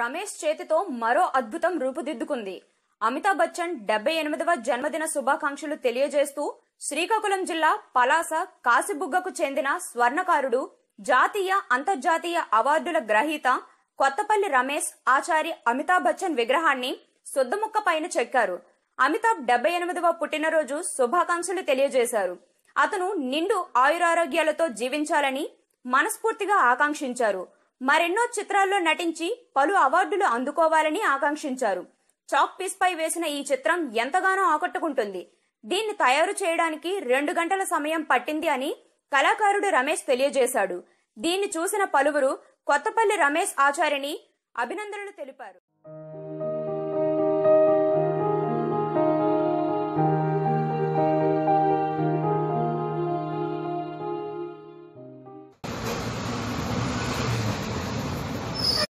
రమేష్ చేతితో మరో అద్భుతం రూపుదిద్దుకుంది అమితాబ్ బచ్చన్ డెబ్బై ఎనిమిదవ జన్మదిన శుభాకాంక్షలు తెలియజేస్తూ శ్రీకాకుళం జిల్లా పలాస కాసిబుగ్గకు చెందిన స్వర్ణకారుడు జాతీయ అంతర్జాతీయ అవార్డుల గ్రహీత కొత్తపల్లి రమేష్ ఆచారి అమితాబ్ బచ్చన్ విగ్రహాన్ని సుద్దముక్క పైన చెక్కారు అమితాబ్ డెబ్బై ఎనిమిదవ పుట్టినరోజు శుభాకాంక్షలు తెలియజేశారు అతను నిండు ఆయురారోగ్యాలతో జీవించాలని మనస్ఫూర్తిగా ఆకాంక్షించారు మరెన్నో చిత్రాల్లో నటించి పలు అవార్డులు అందుకోవాలని ఆకాంక్షించారు చాక్ పీస్ పై వేసిన ఈ చిత్రం ఎంతగానో ఆకట్టుకుంటుంది దీన్ని తయారు చేయడానికి రెండు గంటల సమయం పట్టింది అని కళాకారుడు రమేష్ తెలియజేశాడు దీన్ని చూసిన పలువురు కొత్తపల్లి రమేష్ ఆచార్యని అభినందనలు తెలిపారు